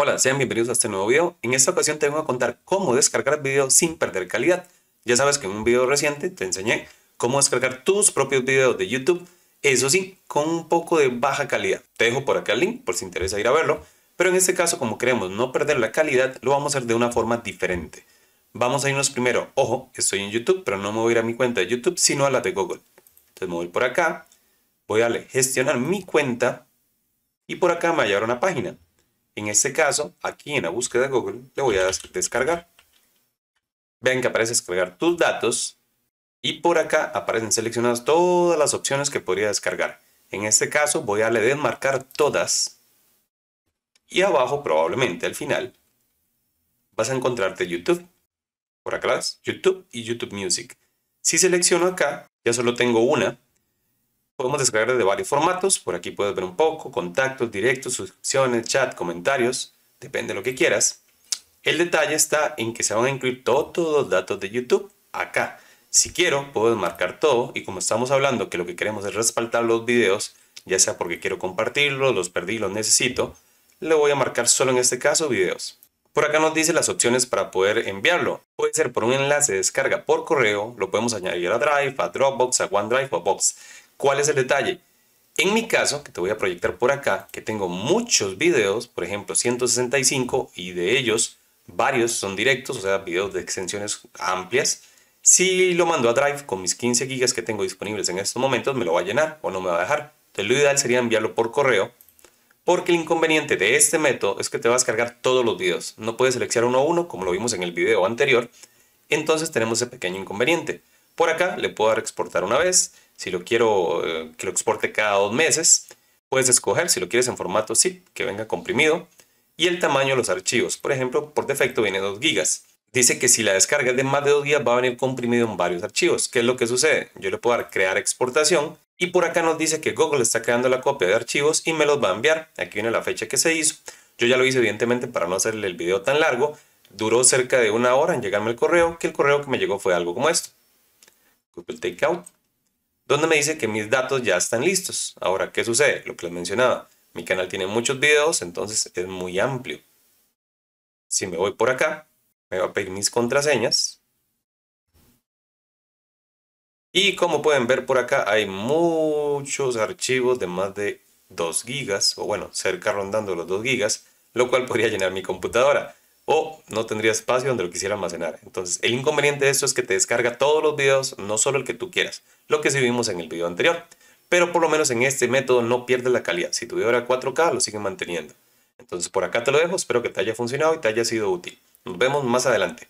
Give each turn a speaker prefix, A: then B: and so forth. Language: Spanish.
A: Hola, sean bienvenidos a este nuevo video. En esta ocasión te voy a contar cómo descargar videos sin perder calidad. Ya sabes que en un video reciente te enseñé cómo descargar tus propios videos de YouTube, eso sí, con un poco de baja calidad. Te dejo por acá el link por si interesa ir a verlo, pero en este caso como queremos no perder la calidad, lo vamos a hacer de una forma diferente. Vamos a irnos primero, ojo, estoy en YouTube, pero no me voy a ir a mi cuenta de YouTube, sino a la de Google. Entonces me voy por acá, voy a darle gestionar mi cuenta y por acá me va a una página. En este caso, aquí en la búsqueda de Google, le voy a descargar. Vean que aparece descargar tus datos y por acá aparecen seleccionadas todas las opciones que podría descargar. En este caso voy a darle desmarcar todas y abajo probablemente al final vas a encontrarte YouTube. Por acá YouTube y YouTube Music. Si selecciono acá, ya solo tengo una podemos descargar de varios formatos. Por aquí puedes ver un poco, contactos, directos, suscripciones, chat, comentarios, depende de lo que quieras. El detalle está en que se van a incluir todos los datos de YouTube acá. Si quiero, puedo marcar todo y como estamos hablando que lo que queremos es respaldar los videos, ya sea porque quiero compartirlos, los perdí, los necesito, le voy a marcar solo en este caso videos. Por acá nos dice las opciones para poder enviarlo. Puede ser por un enlace de descarga por correo, lo podemos añadir a Drive, a Dropbox, a OneDrive o a Box. ¿Cuál es el detalle? En mi caso, que te voy a proyectar por acá, que tengo muchos videos, por ejemplo 165, y de ellos varios son directos, o sea, videos de extensiones amplias. Si lo mando a Drive con mis 15 gigas que tengo disponibles en estos momentos, me lo va a llenar o no me va a dejar. Entonces lo ideal sería enviarlo por correo, porque el inconveniente de este método es que te vas a cargar todos los videos. No puedes seleccionar uno a uno, como lo vimos en el video anterior. Entonces tenemos ese pequeño inconveniente. Por acá le puedo dar exportar una vez si lo quiero eh, que lo exporte cada dos meses, puedes escoger si lo quieres en formato zip, que venga comprimido, y el tamaño de los archivos. Por ejemplo, por defecto viene 2 gigas Dice que si la descarga es de más de 2 días va a venir comprimido en varios archivos. ¿Qué es lo que sucede? Yo le puedo dar crear exportación y por acá nos dice que Google está creando la copia de archivos y me los va a enviar. Aquí viene la fecha que se hizo. Yo ya lo hice evidentemente para no hacerle el video tan largo. Duró cerca de una hora en llegarme el correo, que el correo que me llegó fue algo como esto. Google Takeout donde me dice que mis datos ya están listos. Ahora, ¿qué sucede? Lo que les mencionaba, mi canal tiene muchos videos, entonces es muy amplio. Si me voy por acá, me va a pedir mis contraseñas. Y como pueden ver por acá, hay muchos archivos de más de 2 gigas, o bueno, cerca rondando los 2 gigas, lo cual podría llenar mi computadora o no tendría espacio donde lo quisiera almacenar. Entonces, el inconveniente de esto es que te descarga todos los videos, no solo el que tú quieras, lo que sí vimos en el video anterior. Pero por lo menos en este método no pierdes la calidad. Si tu video era 4K, lo siguen manteniendo. Entonces, por acá te lo dejo. Espero que te haya funcionado y te haya sido útil. Nos vemos más adelante.